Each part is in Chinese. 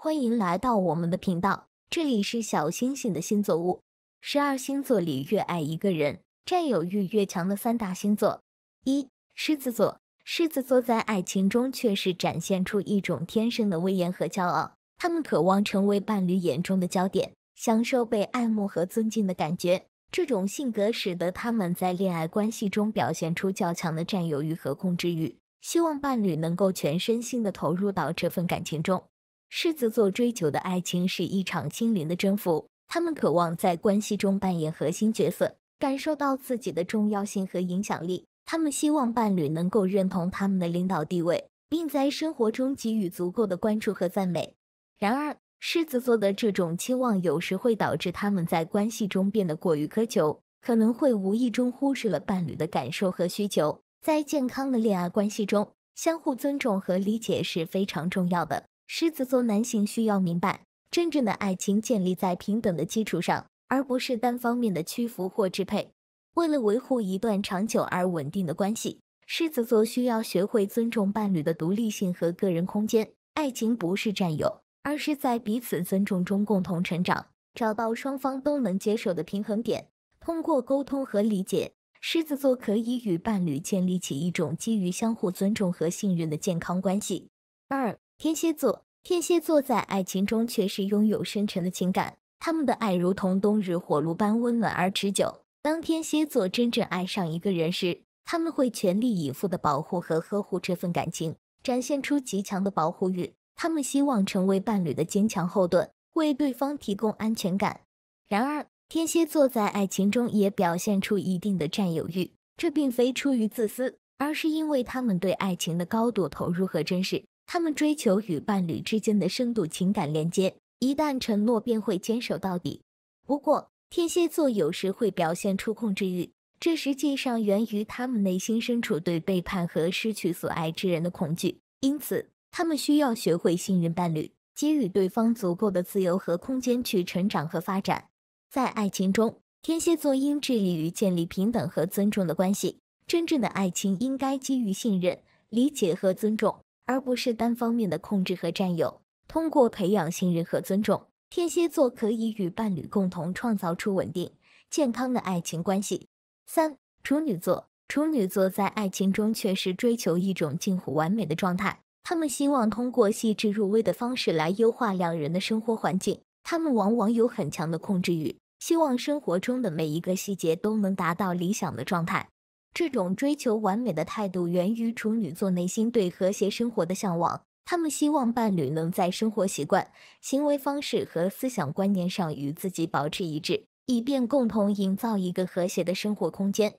欢迎来到我们的频道，这里是小星星的星座屋。十二星座里越爱一个人、占有欲越强的三大星座：一、狮子座。狮子座在爱情中却是展现出一种天生的威严和骄傲，他们渴望成为伴侣眼中的焦点，享受被爱慕和尊敬的感觉。这种性格使得他们在恋爱关系中表现出较强的占有欲和控制欲，希望伴侣能够全身心的投入到这份感情中。狮子座追求的爱情是一场心灵的征服。他们渴望在关系中扮演核心角色，感受到自己的重要性和影响力。他们希望伴侣能够认同他们的领导地位，并在生活中给予足够的关注和赞美。然而，狮子座的这种期望有时会导致他们在关系中变得过于苛求，可能会无意中忽视了伴侣的感受和需求。在健康的恋爱关系中，相互尊重和理解是非常重要的。狮子座男性需要明白，真正的爱情建立在平等的基础上，而不是单方面的屈服或支配。为了维护一段长久而稳定的关系，狮子座需要学会尊重伴侣的独立性和个人空间。爱情不是占有，而是在彼此尊重中共同成长，找到双方都能接受的平衡点。通过沟通和理解，狮子座可以与伴侣建立起一种基于相互尊重和信任的健康关系。二。天蝎座，天蝎座在爱情中确实拥有深沉的情感，他们的爱如同冬日火炉般温暖而持久。当天蝎座真正爱上一个人时，他们会全力以赴地保护和呵护这份感情，展现出极强的保护欲。他们希望成为伴侣的坚强后盾，为对方提供安全感。然而，天蝎座在爱情中也表现出一定的占有欲，这并非出于自私，而是因为他们对爱情的高度投入和珍视。他们追求与伴侣之间的深度情感连接，一旦承诺便会坚守到底。不过，天蝎座有时会表现出控制欲，这实际上源于他们内心深处对背叛和失去所爱之人的恐惧。因此，他们需要学会信任伴侣，给予对方足够的自由和空间去成长和发展。在爱情中，天蝎座应致力于建立平等和尊重的关系。真正的爱情应该基于信任、理解和尊重。而不是单方面的控制和占有，通过培养信任和尊重，天蝎座可以与伴侣共同创造出稳定、健康的爱情关系。三、处女座，处女座在爱情中确实追求一种近乎完美的状态，他们希望通过细致入微的方式来优化两人的生活环境，他们往往有很强的控制欲，希望生活中的每一个细节都能达到理想的状态。这种追求完美的态度源于处女座内心对和谐生活的向往。他们希望伴侣能在生活习惯、行为方式和思想观念上与自己保持一致，以便共同营造一个和谐的生活空间。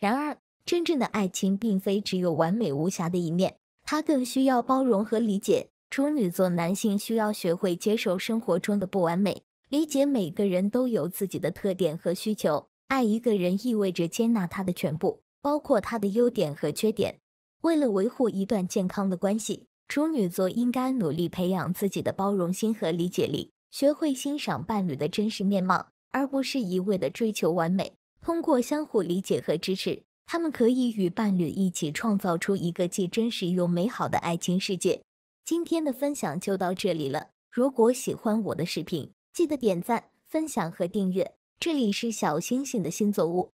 然而，真正的爱情并非只有完美无瑕的一面，它更需要包容和理解。处女座男性需要学会接受生活中的不完美，理解每个人都有自己的特点和需求。爱一个人意味着接纳他的全部。包括它的优点和缺点。为了维护一段健康的关系，处女座应该努力培养自己的包容心和理解力，学会欣赏伴侣的真实面貌，而不是一味的追求完美。通过相互理解和支持，他们可以与伴侣一起创造出一个既真实又美好的爱情世界。今天的分享就到这里了。如果喜欢我的视频，记得点赞、分享和订阅。这里是小星星的星座屋。